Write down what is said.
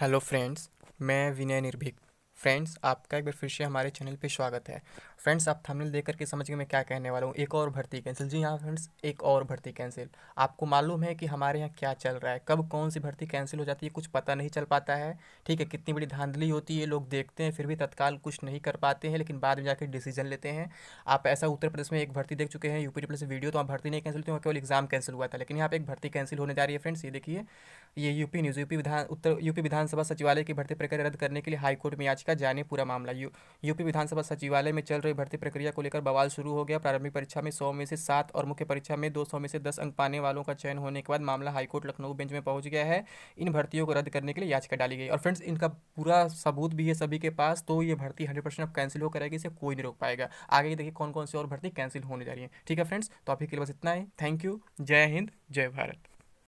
hello friends मैं विनय निर्भीक friends आपका एक बार फिर से हमारे चैनल पे स्वागत है फ्रेंड्स आप थंबनेल देख करके समझ गए मैं क्या कहने वाला हूँ एक और भर्ती कैंसिल जी हाँ फ्रेंड्स एक और भर्ती कैंसिल आपको मालूम है कि हमारे यहाँ क्या चल रहा है कब कौन सी भर्ती कैंसिल हो जाती है कुछ पता नहीं चल पाता है ठीक है कितनी बड़ी धांधली होती है लोग देखते हैं फिर भी तत्काल कुछ नहीं कर पाते हैं लेकिन बाद में जाकर डिसीजन लेते हैं आप ऐसा उत्तर प्रदेश में एक भर्ती देख चुके हैं यूपी प्लस वीडियो तो वहाँ भर्ती नहीं कैंसिल होती वहाँ केवल एग्जाम कैंसिल हुआ था लेकिन यहाँ पर एक भर्ती कैंसिल होने जा रही है फ्रेंड्स ये देखिए ये यूपी न्यूज़ यूपी विधान उत्तर यूपी विधानसभा सचिवालय की भर्ती प्रक्रिया रद्द करने के लिए हाईकोर्ट में याचिका जाने पूरा मामला यू यूपी विधानसभा सचिवालय में चल रही भर्ती प्रक्रिया को लेकर बवाल शुरू हो गया प्रारंभिक परीक्षा में सौ में से सात और मुख्य परीक्षा में दो सौ में से दस अंक पाने वालों का चयन होने के बाद मामला हाईकोर्ट लखनऊ बेंच में पहुंच गया है इन भर्तियों को रद्द करने के लिए याचिका डाली गई और फ्रेंड्स इनका पूरा सबूत भी है सभी के पास तो ये भर्ती हंड्रेड परसेंट कैंसिल होकर आएगी इसे कोई नहीं रोक पाएगा आगे देखिए कौन कौन सी और भर्ती कैंसिल होने जा रही है ठीक है फ्रेंड्स तो अभी के लिए बस इतना ही थैंक यू जय हिंद जय भारत